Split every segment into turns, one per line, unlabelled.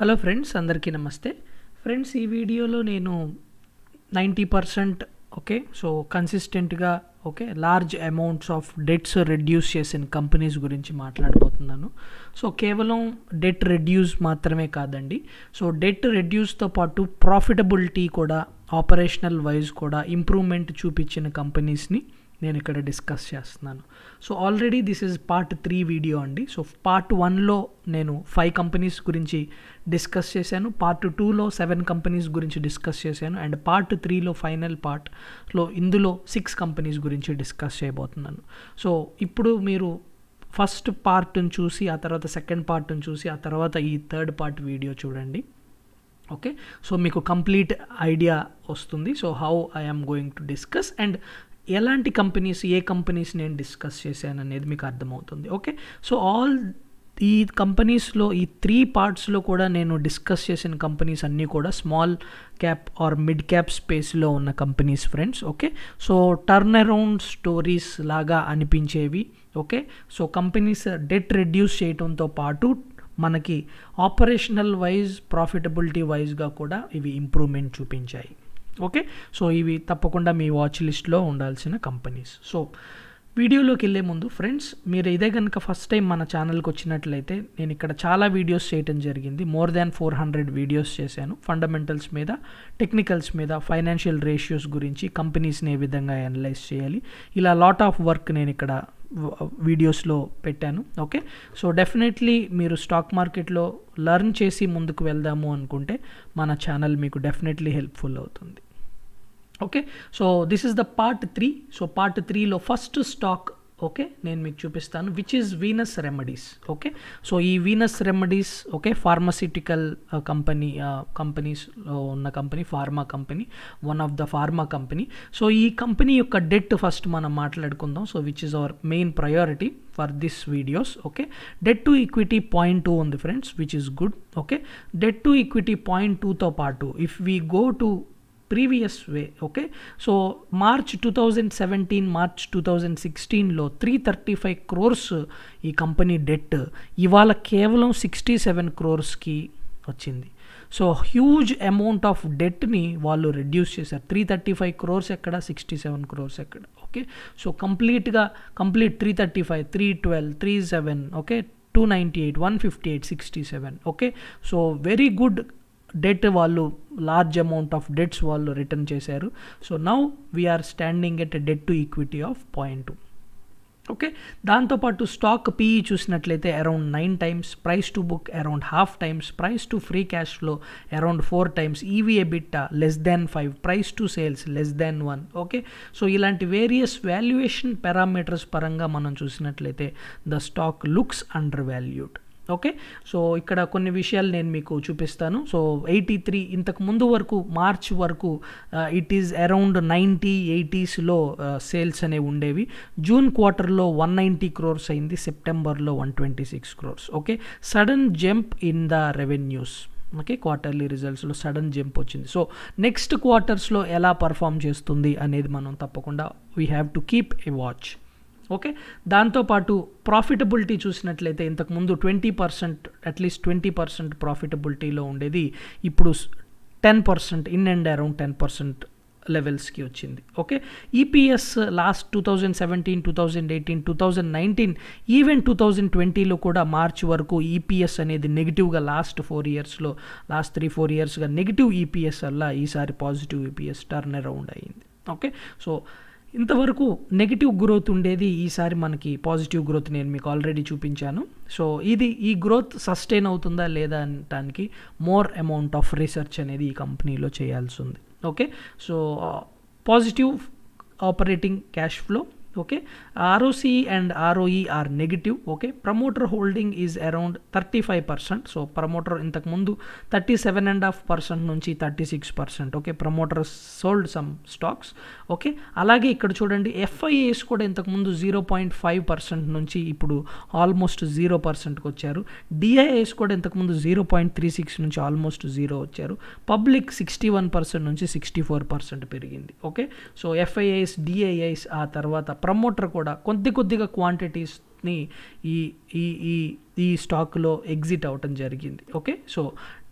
Hello friends అందరికీ నమస్తే friends ఈ వీడియోలో నేను నైంటీ పర్సెంట్ ఓకే సో కన్సిస్టెంట్గా okay large amounts of debts reduce చేసిన కంపెనీస్ గురించి మాట్లాడబోతున్నాను సో కేవలం డెట్ రెడ్యూస్ మాత్రమే కాదండి సో డెట్ రెడ్యూస్తో పాటు ప్రాఫిటబిలిటీ కూడా ఆపరేషనల్ వైజ్ కూడా ఇంప్రూవ్మెంట్ చూపించిన కంపెనీస్ని నేను ఇక్కడ డిస్కస్ చేస్తున్నాను so already this is part three video అండి సో పార్ట్ వన్లో నేను ఫైవ్ కంపెనీస్ గురించి డిస్కస్ చేశాను పార్ట్ టూలో సెవెన్ కంపెనీస్ గురించి డిస్కస్ చేశాను అండ్ పార్ట్ త్రీలో ఫైనల్ పార్ట్లో ఇందులో సిక్స్ కంపెనీస్ గురించి డిస్కస్ చేయబోతున్నాను సో ఇప్పుడు మీరు ఫస్ట్ పార్ట్ని చూసి ఆ తర్వాత సెకండ్ పార్ట్ని చూసి ఆ తర్వాత ఈ థర్డ్ పార్ట్ వీడియో చూడండి ఓకే సో మీకు కంప్లీట్ ఐడియా వస్తుంది so how I am going to discuss and ఎలాంటి కంపెనీస్ ఏ కంపెనీస్ నేను డిస్కస్ చేశాను అనేది మీకు అర్థమవుతుంది ఓకే సో ఆల్ ఈ కంపెనీస్లో ఈ త్రీ పార్ట్స్లో కూడా నేను డిస్కస్ చేసిన కంపెనీస్ అన్నీ కూడా small cap or mid cap స్పేస్లో ఉన్న companies friends okay so turn around stories లాగా అనిపించేవి okay so companies debt reduce చేయడంతో పాటు మనకి ఆపరేషనల్ వైజ్ ప్రాఫిటబిలిటీ వైజ్గా కూడా ఇవి ఇంప్రూవ్మెంట్ చూపించాయి ఓకే సో ఇవి తప్పకుండా మీ వాచ్ లిస్ట్లో ఉండాల్సిన కంపెనీస్ సో వీడియోలోకి వెళ్ళే ముందు ఫ్రెండ్స్ మీరు ఇదే కనుక ఫస్ట్ టైం మన ఛానల్కి వచ్చినట్లయితే నేను ఇక్కడ చాలా వీడియోస్ చేయటం జరిగింది more than four hundred videos చేశాను ఫండమెంటల్స్ మీద టెక్నికల్స్ మీద ఫైనాన్షియల్ రేషియోస్ గురించి కంపెనీస్ని ఏ విధంగా అనలైజ్ చేయాలి ఇలా లాట్ ఆఫ్ వర్క్ నేను ఇక్కడ వీడియోస్లో పెట్టాను ఓకే సో డెఫినెట్లీ మీరు స్టాక్ మార్కెట్లో లర్న్ చేసి ముందుకు వెళ్దాము అనుకుంటే మన ఛానల్ మీకు డెఫినెట్లీ హెల్ప్ఫుల్ అవుతుంది okay so this is the part three so part త్రీలో ఫస్ట్ స్టాక్ ఓకే నేను మీకు చూపిస్తాను which is Venus Remedies okay so ఈ Venus Remedies okay pharmaceutical company కంపెనీస్లో ఉన్న company pharma company one of the pharma company so ఈ company యొక్క debt first మనం మాట్లాడుకుందాం so which is our main priority for this videos okay debt to equity point two ఉంది friends which is good okay debt to equity point టూతో పాటు if we go to previous way okay so March two thousand seventeen March two thousand సిక్స్టీన్లో three thirty five crores ఈ company debt ఇవాళ కేవలం sixty seven క్రోర్స్కి వచ్చింది so huge amount of డెట్ని వాళ్ళు రెడ్యూస్ చేశారు త్రీ థర్టీ ఫైవ్ క్రోర్స్ ఎక్కడ సిక్స్టీ సెవెన్ క్రోర్స్ ఎక్కడ ఓకే సో కంప్లీట్గా complete three thirty five three twelve three seven okay two ninety eight one fifty eight sixty seven okay so very good debt వాళ్ళు large amount of debts వాళ్ళు return చేశారు so now we're standing at debt to equity of point okay దాంతోపాటు stock PE చూసినట్లయితే around nine times price to book around half times price to free cash flow around four times EVA బిట్ట less than five price to sales less than one okay so ఇలాంటి various valuation parameters పరంగా మనం చూసినట్లయితే the stock looks undervalued okay so ఇక్కడ కొన్ని విషయాలు నేను మీకు చూపిస్తాను సో ఎయిటీ త్రీ ఇంతకు ముందు వరకు మార్చ్ వరకు ఇట్ ఈజ్ అరౌండ్ నైంటీ ఎయిటీస్లో సేల్స్ uh, అనేవి ఉండేవి జూన్ క్వార్టర్లో వన్ నైంటీ క్రోర్స్ అయింది సెప్టెంబర్లో one twenty six crores okay sudden jump in the revenues okay quarterly రిజల్ట్స్లో సడన్ జంప్ వచ్చింది సో నెక్స్ట్ క్వార్టర్స్లో ఎలా పర్ఫామ్ చేస్తుంది అనేది మనం తప్పకుండా we have to keep a watch okay దాంతోపాటు ప్రాఫిటబిలిటీ చూసినట్లయితే ఇంతకుముందు twenty percent at least twenty percent ప్రాఫిటబిలిటీలో ఉండేది ఇప్పుడు ten percent in and around ten percent లెవెల్స్కి వచ్చింది okay EPS last two thousand seventeen two thousand eighteen two thousand nineteen even two thousand ట్వంటీలో కూడా మార్చ్ వరకు ఈపీఎస్ అనేది నెగిటివ్గా లాస్ట్ ఫోర్ ఇయర్స్లో లాస్ట్ త్రీ ఫోర్ ఇయర్స్గా నెగిటివ్ ఈపీఎస్ వల్ల ఈసారి పాజిటివ్ ఈపీఎస్ టర్న్ అరౌండ్ అయ్యింది ఓకే సో ఇంతవరకు నెగిటివ్ గ్రోత్ ఉండేది ఈసారి మనకి పాజిటివ్ గ్రోత్ నేను మీకు ఆల్రెడీ చూపించాను సో ఇది ఈ గ్రోత్ సస్టైన్ అవుతుందా లేదా అనటానికి మోర్ అమౌంట్ ఆఫ్ రీసెర్చ్ అనేది ఈ కంపెనీలో చేయాల్సి ఉంది okay so positive operating cash flow okay ROC and ROE are negative okay promoter holding is around thirty five percent so promoter ఇంతకుముందు thirty seven and half percent నుంచి thirty six percent okay promoter sold some stocks okay అలాగే ఇక్కడ చూడండి ఎఫ్ఐఏస్ కూడా ఇంతకుముందు zero point five percent నుంచి ఇప్పుడు almost zero పర్సెంట్కి వచ్చారు డిఐఏస్ కూడా ఇంతకుముందు జీరో పాయింట్ త్రీ సిక్స్ నుంచి ఆల్మోస్ట్ జీరో వచ్చారు పబ్లిక్ సిక్స్టీ వన్ పర్సెంట్ నుంచి సిక్స్టీ ఫోర్ పర్సెంట్ పెరిగింది ఓకే సో ఎఫ్ఐఏఎస్ డిఐఏఎస్ ఆ తర్వాత ప్రమోటర్ కూడా కొద్ది కొద్దిగా క్వాంటిటీస్ని ఈ ఈ ఈ ఈ స్టాక్లో ఎగ్జిట్ అవటం జరిగింది okay so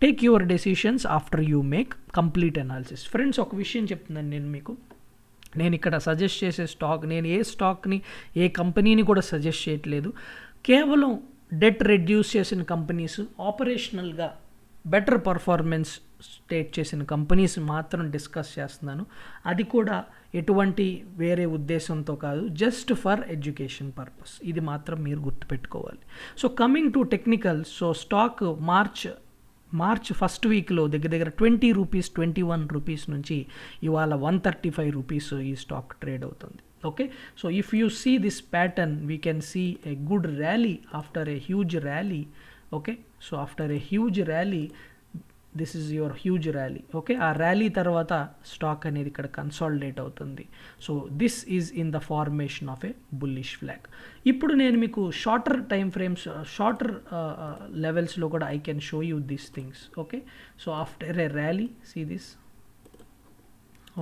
take your decisions after you make complete analysis friends ఒక విషయం చెప్తున్నాను నేను మీకు నేను ఇక్కడ సజెస్ట్ చేసే స్టాక్ నేను ఏ స్టాక్ని ఏ కంపెనీని కూడా సజెస్ట్ చేయట్లేదు కేవలం డెట్ రెడ్యూస్ చేసిన కంపెనీస్ ఆపరేషనల్గా బెటర్ పర్ఫార్మెన్స్ స్టేట్ చేసిన కంపెనీస్ మాత్రం డిస్కస్ చేస్తున్నాను అది కూడా ఎటువంటి వేరే ఉద్దేశంతో కాదు జస్ట్ ఫర్ ఎడ్యుకేషన్ పర్పస్ ఇది మాత్రం మీరు గుర్తుపెట్టుకోవాలి so coming to technical so stock March March first వీక్లో దగ్గర దగ్గర twenty rupees twenty one rupees నుంచి ఇవాళ వన్ థర్టీ ఫైవ్ రూపీస్ ఈ స్టాక్ ట్రేడ్ అవుతుంది okay so if you see this pattern we can see a good rally after a huge rally okay so after a huge rally this is your huge rally okay ఆ rally తర్వాత stock అనేది ఇక్కడ consolidate అవుతుంది so this is in the formation of a bullish flag ఇప్పుడు నేను మీకు shorter time frames shorter లెవెల్స్లో కూడా I can show you these things okay so after a rally see this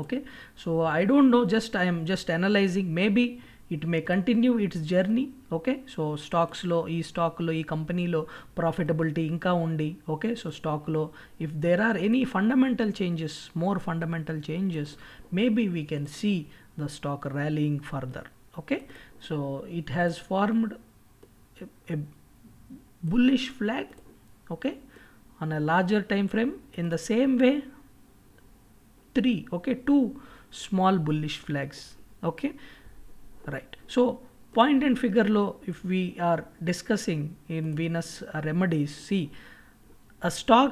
okay so I don't know just I'm just analysing maybe it may continue its journey okay so stocks low e stock low e company low profitability income only. okay so stock low if there are any fundamental changes more fundamental changes maybe we can see the stock rallying further okay so it has formed a bullish flag okay on a larger time frame in the same way three okay two small bullish flags okay right so point and figure law if we are discussing in venus uh, remedies see a stock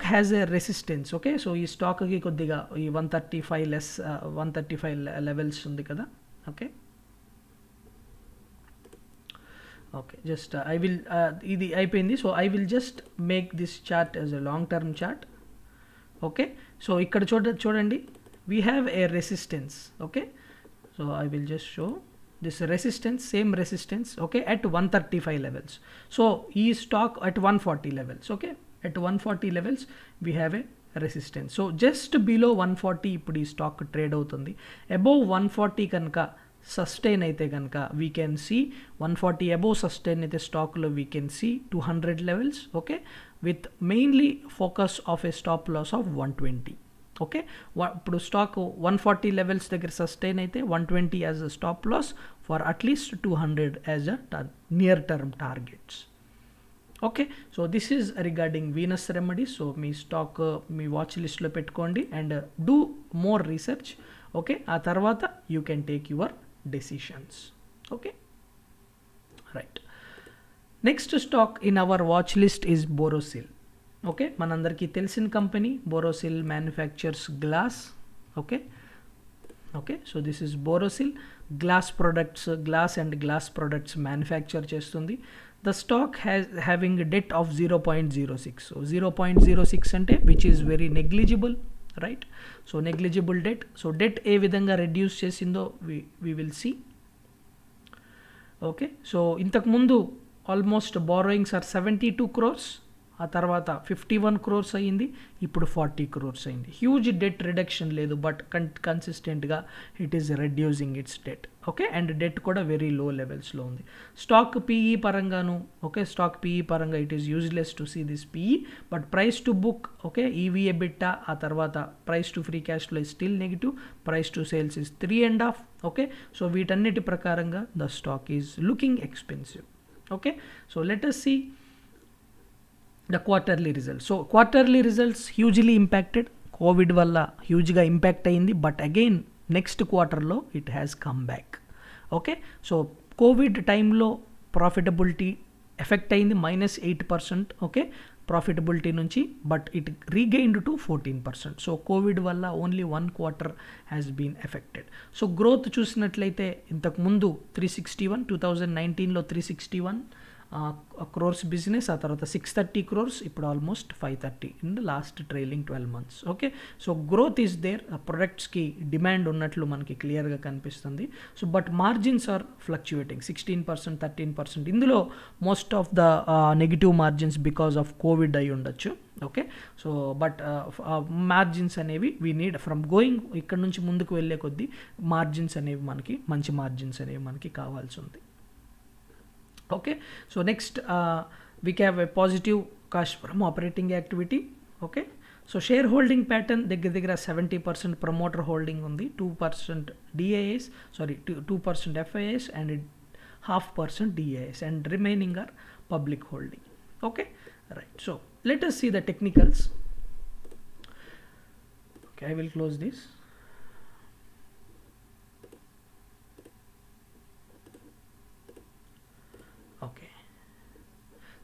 resistance okay so ఈ స్టాక్కి కొద్దిగా ఈ one thirty five less one thirty five levels ఉంది కదా okay okay just I will ఇది అయిపోయింది so I will just make this chart as a long term chart okay so ఇక్కడ చూడ చూడండి we have a resistance okay so I will just show this resistance same resistance okay at 135 levels so he stock at 140 levels okay at 140 levels we have a resistance so just below 140 ipudi stock trade outundi above 140 kanaka sustain aithe ganaka we can see 140 above sustain aithe stock lo we can see 200 levels okay with mainly focus of a stop loss of 120 okay ఇప్పుడు stock one forty levels దగ్గర sustain అయితే one twenty as a stop loss for at least two hundred as a tar near term targets okay so this is regarding Venus Remedy so మీ stock మీ watch లిస్ట్లో పెట్టుకోండి and do more research okay ఆ తర్వాత you can take your decisions okay right next stock in our watch list is Borosil okay మనందరికీ తెలిసిన కంపెనీ Borosil manufacturers glass okay okay so this is Borosil glass products glass and glass products manufacture చేస్తుంది the stock has having debt of zero point zero six so zero point zero six అంటే which is very negligible right so negligible debt so debt ఏ విధంగా reduce చేసిందో we will see okay so ఇంతకుముందు almost borrowings are seventy two crores ఆ తర్వాత fifty one crores అయ్యింది ఇప్పుడు forty crores అయింది హ్యూజ్ డెట్ రిడక్షన్ లేదు బట్ కన్ కన్సిస్టెంట్గా it is reducing its debt okay and debt కూడా వెరీ లో లెవెల్స్లో ఉంది స్టాక్ పీఈ e పరంగాను ఓకే స్టాక్ పీఈ పరంగా it is useless to see this PE but price to book okay EV EBITDA ఆ తర్వాత price to free cash flow is still negative price to sales is three and half okay so వీటన్నిటి ప్రకారంగా the stock is looking expensive okay so let us see the quarterly results so quarterly results hugely impacted COVID వల్ల హ్యూజ్గా impact అయింది but again next క్వార్టర్లో it has come back okay so COVID టైంలో profitability effect అయింది minus eight percent okay profitability నుంచి but it regained to fourteen percent so COVID వల్ల only one quarter has been effected so growth చూసినట్లయితే ఇంతకుముందు three sixty one two thousand నైన్టీన్లో three sixty one crores business ఆ తర్వాత six thirty crores ఇప్పుడు almost five thirty in the last trailing twelve months okay so growth is there ప్రొడక్ట్స్కి demand ఉన్నట్లు మనకి క్లియర్గా కనిపిస్తుంది so but margins are fluctuating sixteen percent thirteen percent ఇందులో most of the negative margins because of Covid అయి ఉండొచ్చు okay so but margins అనేవి we need from going ఇక్కడ నుంచి ముందుకు వెళ్ళే కొద్దీ మార్జిన్స్ అనేవి మనకి మంచి మార్జిన్స్ అనేవి మనకి కావాల్సి ఉంది okay so next uh, we have a positive cash from operating activity okay so shareholding pattern they give 70% promoter holding on the 2% DAS sorry 2% FAS, and half percent DAS and remaining are public holding okay right so let us see the technicals okay I will close this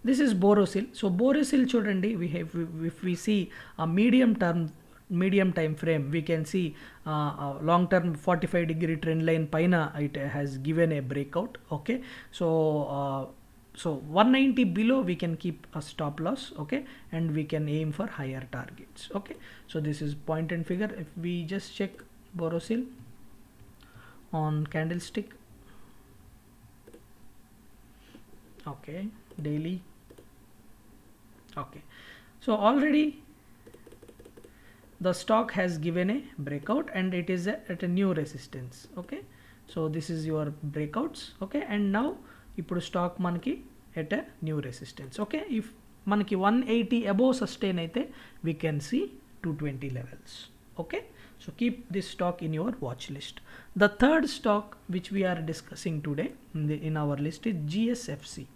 this is borosil so borosil చూడండి we have if we see a medium term medium time frame we can see uh, long term 45 degree trend line Paina, it has given a breakout okay so uh, so 190 below we can keep a stop loss okay and we can aim for higher targets okay so this is point and figure if we just check borosil on candlestick okay daily okay so already the stock has given a breakout and it is at a new resistance okay so this is your breakouts okay and now you put stock monkey at a new resistance okay if monkey 180 above sustain aite, we can see 220 levels okay so keep this stock in your watch list the third stock which we are discussing today in our list is gsfc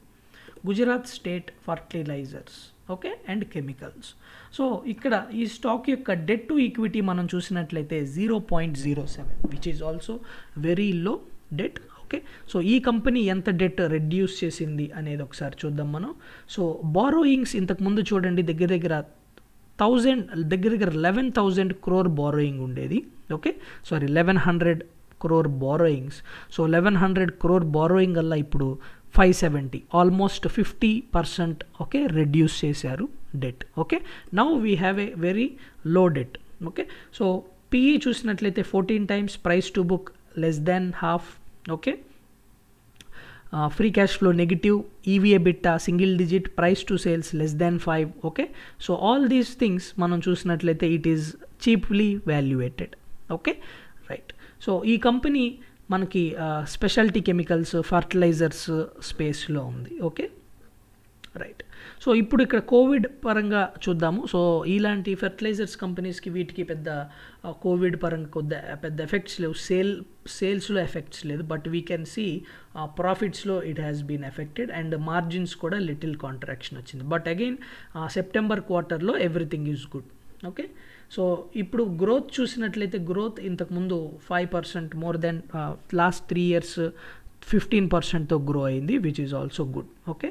gujarat state fertilizers okay and chemicals so ఇక్కడ ఈ stock యొక్క debt to equity మనం చూసినట్లయితే zero point zero seven which is also very low debt okay so ఈ company ఎంత debt reduce చేసింది అనేది ఒకసారి చూద్దాం మనం సో బారోయింగ్స్ ఇంతకుముందు చూడండి దగ్గర దగ్గర థౌజండ్ దగ్గర దగ్గర లెవెన్ థౌజండ్ క్రోర్ బారోయింగ్ ఉండేది okay sorry eleven hundred crore borrowings so eleven hundred crore borrowing వల్ల ఇప్పుడు five seventy almost fifty percent okay reduce చేశారు debt okay now we have a very low debt okay so PE చూసినట్లయితే fourteen times price to book less than half okay free cash flow negative EV EBITDA single digit price to sales less than five okay so all these things మనం చూసినట్లయితే it is cheaply valuated okay right so ఈ company మనకి speciality chemicals fertilizers స్పేస్లో ఉంది okay right so ఇప్పుడు ఇక్కడ Covid పరంగా చూద్దాము సో ఇలాంటి ఫెర్టిలైజర్స్ కంపెనీస్కి వీటికి పెద్ద కోవిడ్ పరంగా కొద్ది పెద్ద ఎఫెక్ట్స్ లేవు సేల్ సేల్స్లో ఎఫెక్ట్స్ లేదు బట్ వీ కెన్ సీ ప్రాఫిట్స్లో it has been affected and margins కూడా లిటిల్ కాంట్రాక్షన్ వచ్చింది బట్ అగైన్ సెప్టెంబర్ క్వార్టర్లో everything is good okay so ఇప్పుడు గ్రోత్ చూసినట్లయితే గ్రోత్ ఇంతకుముందు five percent more than last three years fifteen పర్సెంట్తో grow అయింది which is also good okay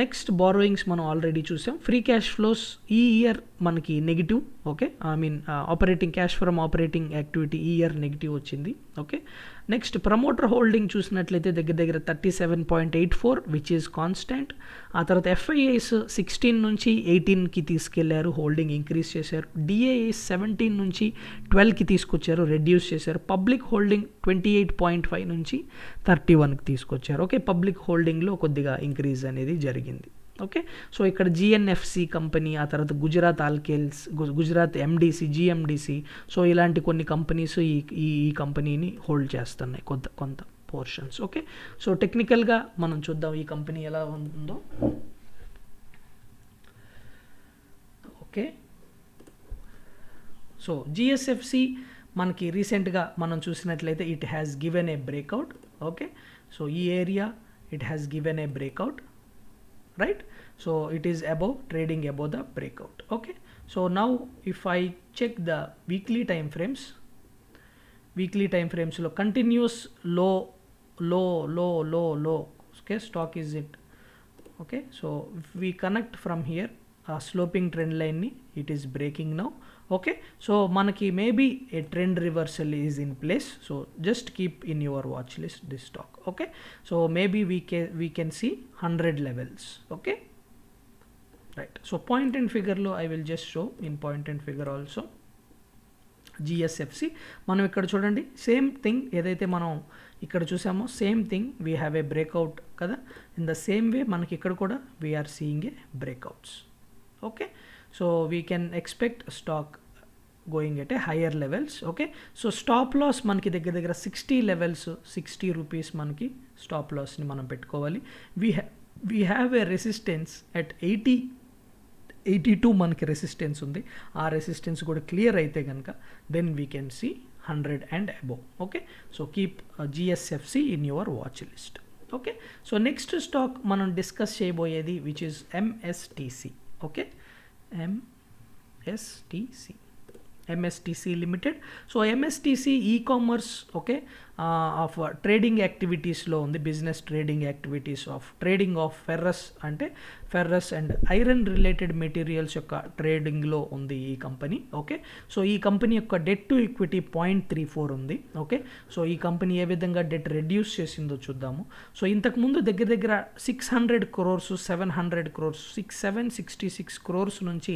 next borrowings మనం already చూసాం ఫ్రీ క్యాష్ ఫ్లోస్ ఈ ఇయర్ మనకి negative okay I mean operating cash from operating activity ఈ year negative వచ్చింది okay next promoter holding చూసినట్లయితే దగ్గర దగ్గర thirty seven point eight four which is constant ఆ తర్వాత ఎఫ్ఐఏస్ సిక్స్టీన్ నుంచి ఎయిటీన్కి తీసుకెళ్లారు హోల్డింగ్ ఇంక్రీజ్ చేశారు డిఏఏస్ సెవెంటీన్ నుంచి ట్వెల్వ్కి తీసుకొచ్చారు రెడ్యూస్ చేశారు public holding twenty eight point five నుంచి థర్టీ వన్కి తీసుకొచ్చారు ఓకే పబ్లిక్ హోల్డింగ్లో కొద్దిగా ఇంక్రీజ్ అనేది జరిగింది ఓకే సో ఇక్కడ జిఎన్ఎఫ్సి కంపెనీ ఆ తర్వాత Gujarat alkalis Gujarat MDC GMDC so ఇలాంటి కొన్ని కంపెనీస్ ఈ ఈ కంపెనీని హోల్డ్ చేస్తున్నాయి కొంత కొంత పోర్షన్స్ ఓకే సో టెక్నికల్గా మనం చూద్దాం ఈ కంపెనీ ఎలా ఉంటుందో ఓకే సో జిఎస్ఎఫ్సి మనకి రీసెంట్గా మనం చూసినట్లయితే it has given a breakout okay so ఈ area it has given a breakout right so it is above trading above the breakout okay so now if i check the weekly time frames weekly time frames low continuous low low low low low okay stock is it okay so if we connect from here a sloping trend line it is breaking now okay so మనకి maybe a trend reversal is in place so just keep in your watch list this stock okay so maybe we K we can see hundred levels okay right so point and ఫిగర్లో I will just show in point and figure also GSFC మనం ఇక్కడ చూడండి same thing ఏదైతే మనం ఇక్కడ చూసామో same thing we have a breakout కదా in the same way మనకి ఇక్కడ కూడా we are seeing a breakouts okay so we can expect stock going at a higher levels okay so stop loss మనకి దగ్గర దగ్గర 60 levels 60 rupees మనకి stop loss ని మనం పెట్టుకోవాలి we ha we have a resistance at 80 eighty two మనకి resistance ఉంది ఆ రెసిస్టెన్స్ కూడా క్లియర్ అయితే కనుక then we can see hundred and above okay so keep GSFC in your watch list okay so next stock మనం discuss చేయబోయేది which is MSTC okay MSTC MSTC Limited. So MSTC e-commerce okay uh, of uh, trading activities Loan the business trading activities of trading of ferrous ante ferrous and iron related materials యొక్క ట్రేడింగ్లో ఉంది ఈ company okay so ఈ company యొక్క debt to equity point three four ఉంది okay so ఈ company ఏ విధంగా డెట్ రెడ్యూస్ చేసిందో చూద్దాము సో ఇంతకుముందు దగ్గర దగ్గర six hundred crores seven hundred crores six seven sixty six crores నుంచి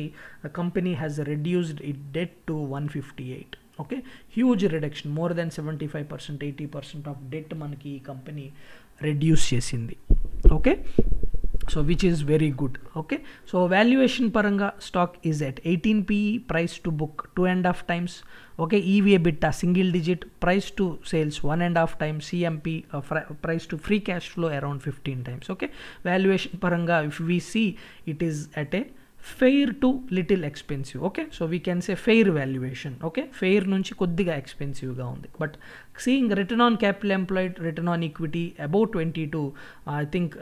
company has reduced it debt to one fifty eight okay huge reduction more than seventy five percent eighty percent of debt మనకి ఈ company reduce చేసింది okay so which is very good okay so valuation paranga stock is at 18 pe price to book two and a half times okay ev bitta single digit price to sales one and a half times cmp uh, price to free cash flow around 15 times okay valuation paranga if we see it is at a fair to little expensive okay so we can say fair valuation okay fair నుంచి కొద్దిగా ఎక్స్పెన్సివ్గా ఉంది but seeing return on capital employed return on equity above twenty two I think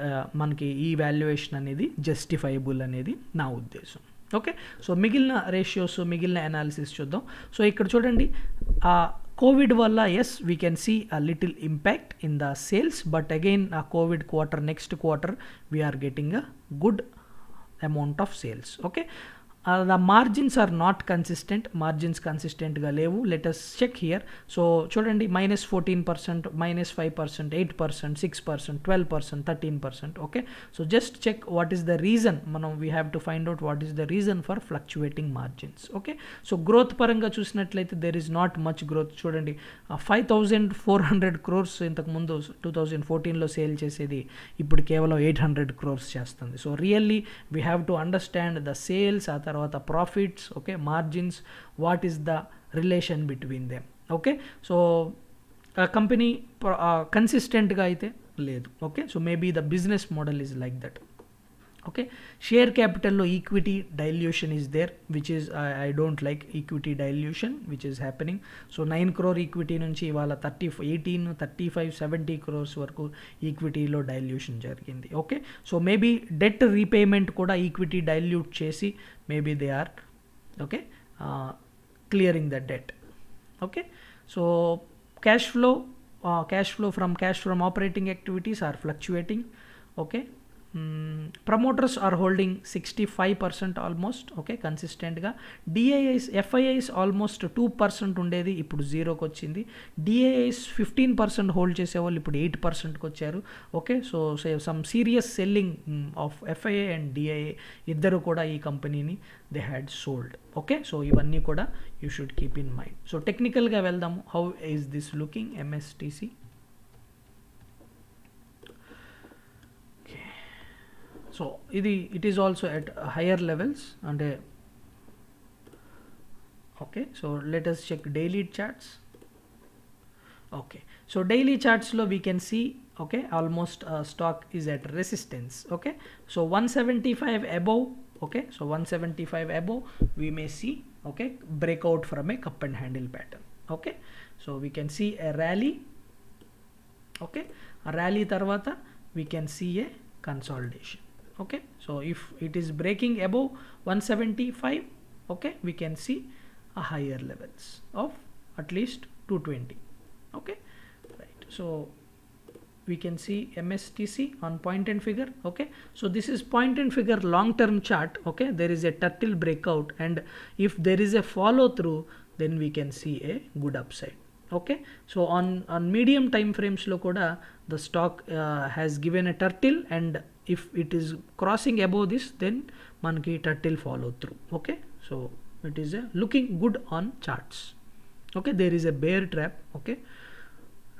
మనకి ఈ valuation అనేది justifiable అనేది నా ఉద్దేశం ఓకే సో మిగిలిన రేషియోస్ మిగిలిన అనాలిసిస్ చూద్దాం సో ఇక్కడ చూడండి ఆ కోవిడ్ వల్ల as we can see a little impact in the sales but again ఆ Covid quarter next quarter we are getting a good amount of sales okay the margins are not consistent margins కన్సిస్టెంట్గా లేవు let us check here so చూడండి minus fourteen percent minus five percent eight percent six percent twelve percent thirteen percent okay so just check what is the reason మనం we have to find out what is the reason for fluctuating margins okay so growth పరంగా చూసినట్లయితే there is not much growth చూడండి five thousand four hundred crores ఇంతకుముందు two thousand ఫోర్టీన్లో sale చేసేది ఇప్పుడు కేవలం eight hundred crores చేస్తుంది so really we have to understand the sales ఆ తర్వాత profits okay margins what is the relation between them okay so company కన్సిస్టెంట్గా అయితే లేదు okay so maybe the business model is like that okay share క్యాపిటల్లో equity dilution is there which is I don't like equity dilution which is happening so nine crore equity నుంచి ఇవాళ thirty eighteen thirty five seventy crores వరకు ఈక్విటీలో dilution జరిగింది okay so maybe debt repayment కూడా equity dilute చేసి maybe they are okay clearing the debt okay so cash flow cash flow from cash from operating activities are fluctuating okay promoters are holding sixty five percent almost okay కన్సిస్టెంట్గా DIIs FIIs almost two percent ఉండేది ఇప్పుడు జీరోకి వచ్చింది DIIs fifteen percent hold చేసేవాళ్ళు ఇప్పుడు eight పర్సెంట్కి వచ్చారు okay so some serious selling of FII and DII ఇద్దరు కూడా ఈ కంపెనీని they had sold okay so ఇవన్నీ కూడా you should keep in mind so టెక్నికల్గా వెళ్దాము how is this looking MSTC so it is also at higher levels okay so let us check daily charts okay so daily charts low we can see okay almost uh, stock is at resistance okay so 175 above okay so 175 above we may see okay breakout from a cup and handle pattern okay so we can see a rally okay a rally tarvata we can see a consolidation okay so if it is breaking above 175 okay we can see a higher levels of at least 220 okay right so we can see MSTC on point and figure okay so this is point and figure long term chart okay there is a turtle breakout and if there is a follow through then we can see a good upside okay so on on medium time frames lokoda the stock uh, has given a turtle and if it is crossing above this then monkey turtle follow through okay so it is a looking good on charts okay there is a bear trap okay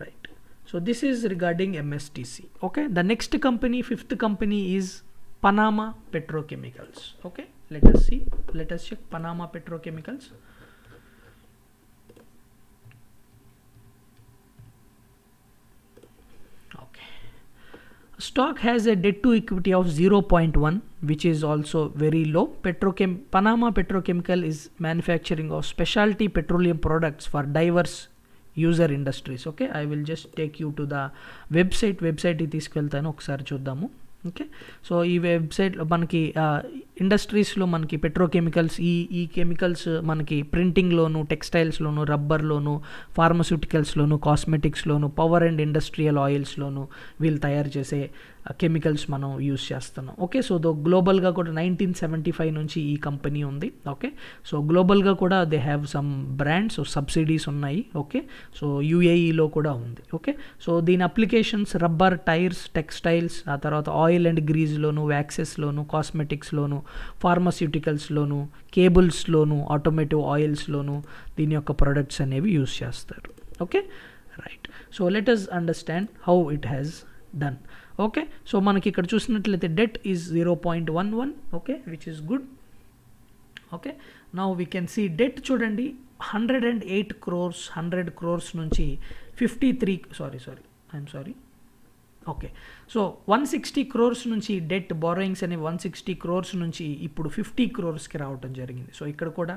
right so this is regarding mstc okay the next company fifth company is panama petrochemicals okay let us see let us check panama petrochemicals stock has a debt to equity of zero point one which is also very low Petrochem Panama Petrochemical is manufacturing of speciality petroleum products for diverse user industries okay I will just take you to the website వెబ్సైట్కి తీసుకెళ్తాను ఒకసారి చూద్దాము okay so ఈ వెబ్సైట్లో మనకి uh, ఇండస్ట్రీస్లో మనకి petrochemicals ఈ ఈ కెమికల్స్ మనకి ప్రింటింగ్లోను టెక్స్టైల్స్లోను రబ్బర్లోను ఫార్మస్యూటికల్స్లోను కాస్మెటిక్స్లోను పవర్ అండ్ ఇండస్ట్రియల్ ఆయిల్స్లోను వీళ్ళు తయారు చేసే కెమికల్స్ మనం యూస్ చేస్తున్నాం ఓకే సో దో గ్లోబల్గా కూడా నైన్టీన్ సెవెంటీ ఫైవ్ నుంచి ఈ కంపెనీ ఉంది ఓకే సో గ్లోబల్గా కూడా they have some brands subsidies ఉన్నాయి ఓకే సో యూఏఈలో కూడా ఉంది ఓకే సో దీని అప్లికేషన్స్ రబ్బర్ టైర్స్ టెక్స్టైల్స్ ఆ తర్వాత ఆయిల్ అండ్ గ్రీజ్లోను వ్యాక్సెస్లోను కాస్మెటిక్స్లోను ఫార్మస్యూటికల్స్లోను కేబుల్స్లోను ఆటోమేటివ్ ఆయిల్స్లోను దీని యొక్క ప్రొడక్ట్స్ అనేవి యూస్ చేస్తారు okay right so let us understand how it has done okay so మనకి ఇక్కడ చూసినట్లయితే debt is zero point one one okay which is good okay నా వీ కెన్ సీ డెట్ చూడండి hundred and eight crores hundred crores నుంచి fifty three sorry sorry I'm sorry okay so one sixty crores నుంచి debt borrowings అనేవి one sixty crores నుంచి ఇప్పుడు fifty క్రోర్స్కి రావటం జరిగింది సో ఇక్కడ కూడా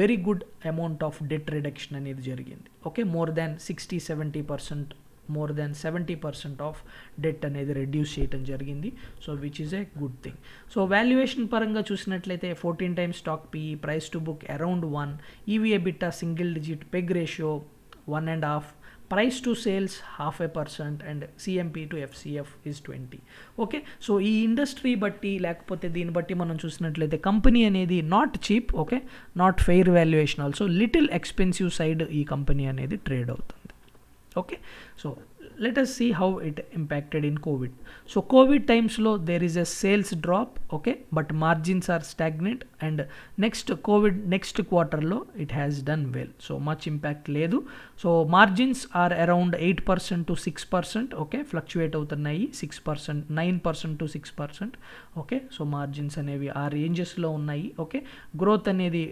very good amount of debt reduction అనేది జరిగింది okay more than sixty seventy percent more than seventy percent of debt అనేది రెడ్యూస్ చేయటం జరిగింది so which is a good thing so valuation పరంగా చూసినట్లయితే fourteen times stock P price to book around one EV EBITDA single digit PEG ratio one and half price to sales half a percent and CMP to FCF is twenty okay so ఈ industry బట్టి లేకపోతే దీన్ని బట్టి మనం చూసినట్లయితే company అనేది not cheap okay not fair valuation also little expensive side ఈ company అనేది ట్రేడ్ అవుతుంది okay so let us see how it impacted in covid so covid times low there is a sales drop okay but margins are stagnant and next covid next quarter low it has done well so much impact ledu so margins are around 8% to 6% okay fluctuate అవుతున్నాయి 6% 9% to 6% okay so margins అనేవి ఆ రేంజెస్లో ఉన్నాయి okay growth అనేది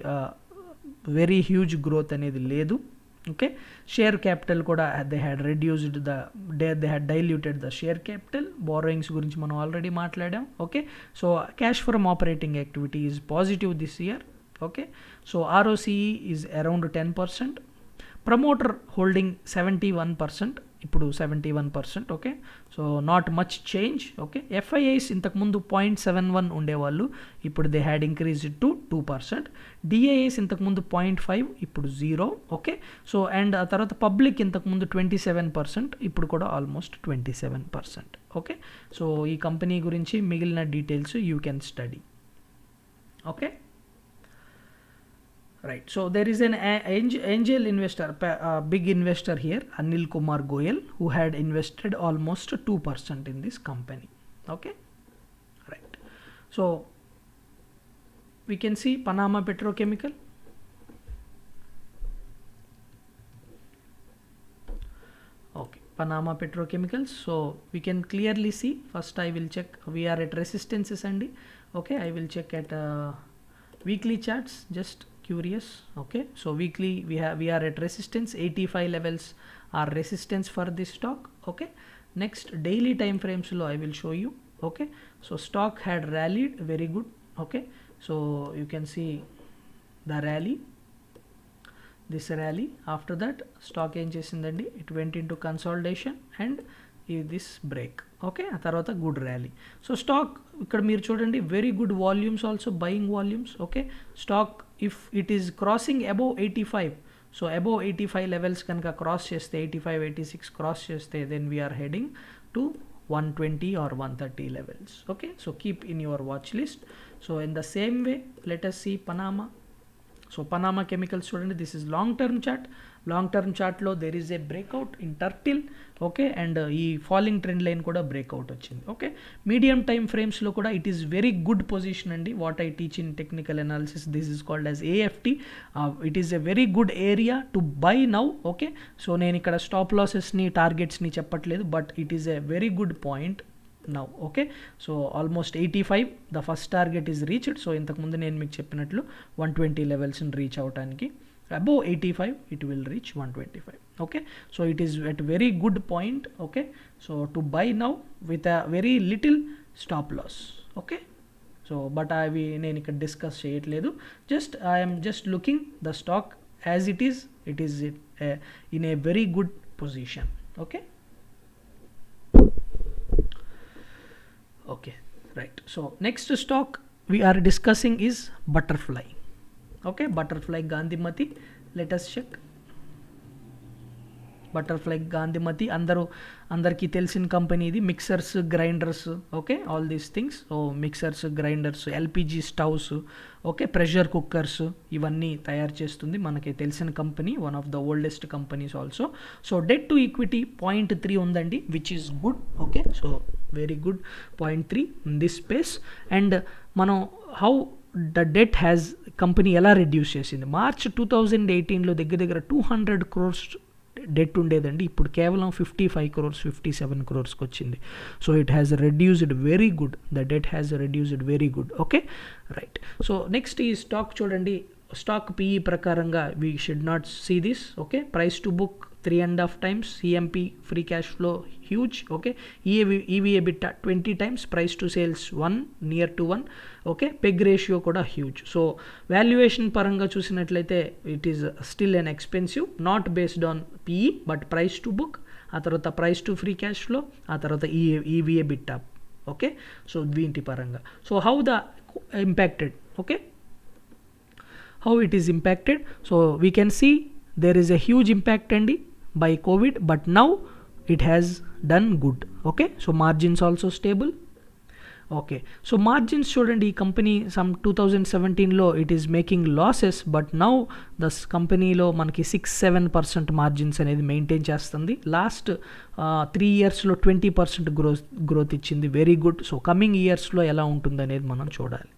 very huge growth అనేది లేదు okay share capital Koda they had reduced the they, they had diluted the share capital borrowings gurinchi మనం already మాట్లాడాం okay so cash from operating activity is positive this year okay so ROCE is around 10% promoter holding 71% ఇప్పుడు seventy one percent okay so not much change okay FIIs ఇంతకుముందు point seven one ఉండేవాళ్ళు ఇప్పుడు they had increase to two percent DIIs ఇంతకుముందు point five ఇప్పుడు zero okay so and ఆ తర్వాత public ఇంతకుముందు twenty seven percent ఇప్పుడు కూడా almost twenty seven percent okay so ఈ కంపెనీ గురించి మిగిలిన details you can study okay right so there is an angel investor a uh, big investor here anil kumar goyal who had invested almost 2% in this company okay right so we can see panama petrochemical okay panama petrochemicals so we can clearly see first i will check we are at resistances and okay i will check at uh, weekly charts just curious okay so weekly we have we are at resistance 85 levels are resistance for this stock okay next daily time frames low i will show you okay so stock had rallied very good okay so you can see the rally this rally after that stock the చేసిందండి it went into consolidation and this break, okay. ఆ తర్వాత good rally so stock ఇక్కడ మీరు చూడండి very good volumes also buying volumes okay if it is crossing above 85 so above 85 levels kanka cross the 85 86 cross just then we are heading to 120 or 130 levels okay so keep in your watch list so in the same way let us see panama so panama chemical student this is long term chart long term చార్ట్లో there is a breakout in turtle okay and ఈ falling trend line కూడా breakout వచ్చింది okay medium time ఫ్రేమ్స్లో కూడా it is very good position అండి what I teach in technical analysis this is called as AFT it is a very good area to buy now okay so నేను ఇక్కడ stop లాసెస్ని టార్గెట్స్ని చెప్పట్లేదు but it is a very good point now okay so almost eighty five the first target is reached so ఇంతకుముందు నేను మీకు చెప్పినట్లు one twenty లెవెల్స్ని రీచ్ అవడానికి above 85 it will reach 125 okay so it is at very good point okay so to buy now with a very little stop loss okay so but i will discuss it just i am just looking the stock as it is it is uh, in a very good position okay okay right so next stock we are discussing is butterfly okay butterfly Gandhimathi let check butterfly Gandhimathi అందరూ అందరికీ తెలిసిన company ఇది mixers grinders okay all these things ఓ mixers grinders LPG stoves okay pressure cookers ఇవన్నీ తయారు చేస్తుంది మనకి తెలిసిన company one of the oldest companies also so debt to equity point three ఉందండి which is good okay so very good point three this space and మనం how the debt has company ఎలా reduce చేసింది March two thousand ఎయిటీన్లో దగ్గర దగ్గర two hundred crores debt ఉండేదండి ఇప్పుడు కేవలం fifty five crores fifty seven క్రోర్స్కి వచ్చింది so it has reduced very good the debt has reduced very good okay right so next ఈ స్టాక్ చూడండి స్టాక్ పిఈ e ప్రకారంగా we should not see this okay price to book three and half times CMP free cash flow huge okay EV EV EBITDA twenty times price to sales one near to one okay PEG ratio కూడా huge so valuation పరంగా చూసినట్లయితే it is still an expensive not based on PE but price to book ఆ తర్వాత price to free cash flow ఆ తర్వాత ఈ EV EBITDA okay so దీంటి పరంగా so how the impacted okay how it is impacted so we can see there is a huge impact అండి by Covid but now it has done good okay so margins also stable okay so margins చూడండి ఈ company some two thousand సెవెంటీన్లో it is making losses but now this కంపెనీలో మనకి six seven percent margins అనేది maintain చేస్తుంది last three ఇయర్స్లో twenty percent growth growth ఇచ్చింది very good so coming ఇయర్స్లో ఎలా ఉంటుంది అనేది మనం చూడాలి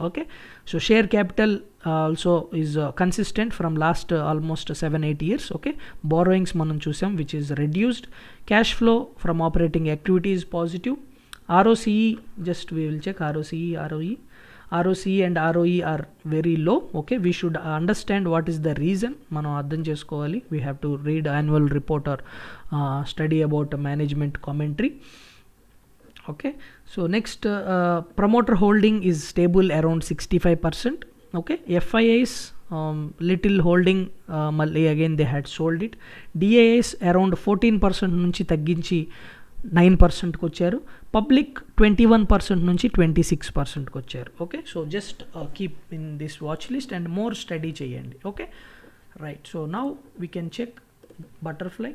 okay so share capital uh, also is uh, consistent from last uh, almost 7 8 years okay borrowings మనం chusam which is reduced cash flow from operating activity is positive ROCE just we will check ROCE ROE ROCE and ROE are very low okay we should understand what is the reason Mano అర్థం చేసుకోవాలి we have to read annual report or uh, study about management commentary okay so next uh, promoter holding is stable around 65% okay FIIs um, little holding uh, Malay again they had sold it DAIs around 14% నుంచి తగ్గించి nine పర్సెంట్కి వచ్చారు public twenty one percent నుంచి twenty six పర్సెంట్కి వచ్చారు okay so just keep in this watch list and more study చేయండి okay right so now we can check butterfly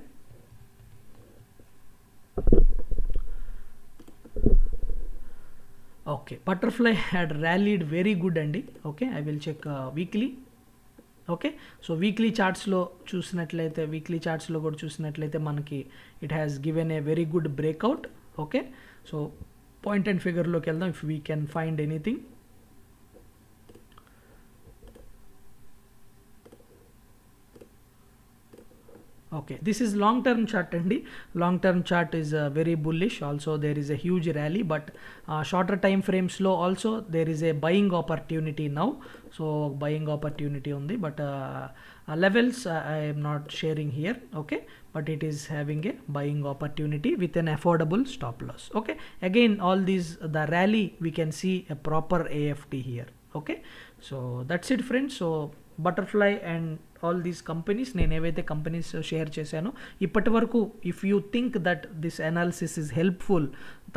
okay butterfly had rallied very good అండి okay I will check weekly okay so weekly చార్ట్స్లో చూసినట్లయితే weekly చార్ట్స్లో కూడా చూసినట్లయితే మనకి it has given a very good breakout okay so point and ఫిగర్లోకి వెళ్దాం if we can find anything okay this is long term chart and long term chart is uh, very bullish also there is a huge rally but uh, shorter time frame slow also there is a buying opportunity now so buying opportunity only but uh, uh levels uh, i am not sharing here okay but it is having a buying opportunity with an affordable stop loss okay again all these the rally we can see a proper aft here okay so that's it friends so butterfly and all these companies నేను ఏవైతే companies share చేశానో ఇప్పటి వరకు if you think that this analysis is helpful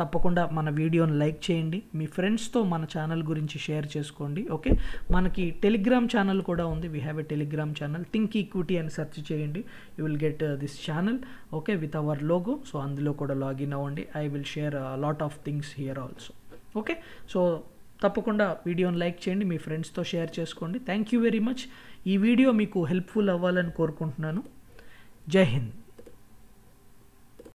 తప్పకుండా మన వీడియోని like చేయండి మీ ఫ్రెండ్స్తో మన ఛానల్ గురించి షేర్ చేసుకోండి ఓకే మనకి టెలిగ్రామ్ ఛానల్ కూడా ఉంది we have a Telegram channel think equity అని సెర్చ్ చేయండి you will get this channel okay with our logo so అందులో కూడా లాగిన్ అవ్వండి I will share lot of things here also okay so తప్పకుండా వీడియోని like చేయండి మీ ఫ్రెండ్స్తో షేర్ చేసుకోండి థ్యాంక్ యూ వెరీ మచ్ ఈ వీడియో మీకు హెల్ప్ఫుల్ అవ్వాలని కోరుకుంటున్నాను జై హింద్